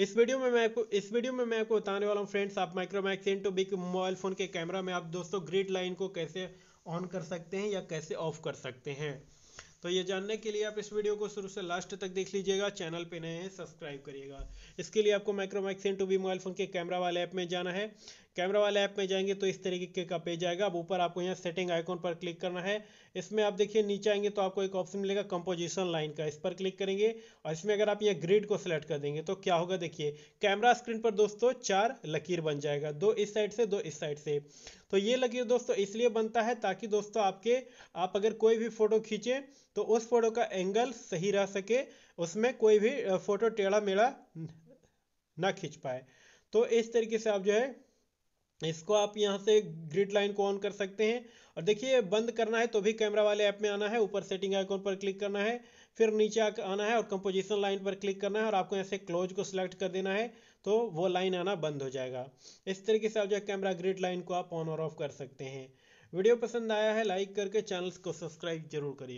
इस वीडियो में मैं आपको इस वीडियो में मैं आपको बताने वाला हूँ फ्रेंड्स आप Micromax in two big mobile phone के कैमरा में आप दोस्तों ग्रिड लाइन को कैसे ऑन कर सकते हैं या कैसे ऑफ कर सकते हैं तो ये जानने के लिए आप इस वीडियो को शुरू से लास्ट तक देख लीजिएगा चैनल पे नए हैं सब्सक्राइब करिएगा इसके लिए आपको Micromax in two B mobile phone के कैमरा वाले ऐप में जाना है कैमरा वाले ऐप में जाएंगे तो इस तरीके का पेज आएगा अब ऊपर आपको यहाँ सेटिंग आइकॉन पर क्लिक करना है इसमें आप देखिए नीचे आएंगे तो आपको एक ऑप्शन मिलेगा कंपोजिशन लाइन का इस पर क्लिक करेंगे और इसमें अगर आप ये ग्रिड को सिलेक्ट कर देंगे तो क्या होगा देखिए कैमरा स्क्रीन पर दोस्तों चार लकीर बन जाएगा दो इस साइड से दो इस साइड से तो ये लकीर दोस्तों इसलिए बनता है ताकि दोस्तों आपके आप अगर कोई भी फोटो खींचे तो उस फोटो का एंगल सही रह सके उसमें कोई भी फोटो टेढ़ा मेढ़ा ना खींच पाए तो इस तरीके से आप जो है इसको आप यहाँ से ग्रिड लाइन को ऑन कर सकते हैं और देखिए बंद करना है तो भी कैमरा वाले ऐप में आना है ऊपर सेटिंग आइकॉन पर क्लिक करना है फिर नीचे आना है और कंपोजिशन लाइन पर क्लिक करना है और आपको ऐसे क्लोज को सिलेक्ट कर देना है तो वो लाइन आना बंद हो जाएगा इस तरीके से आप जो कैमरा ग्रिड लाइन को आप ऑन और ऑफ कर सकते हैं वीडियो पसंद आया है लाइक करके चैनल्स को सब्सक्राइब जरूर करिए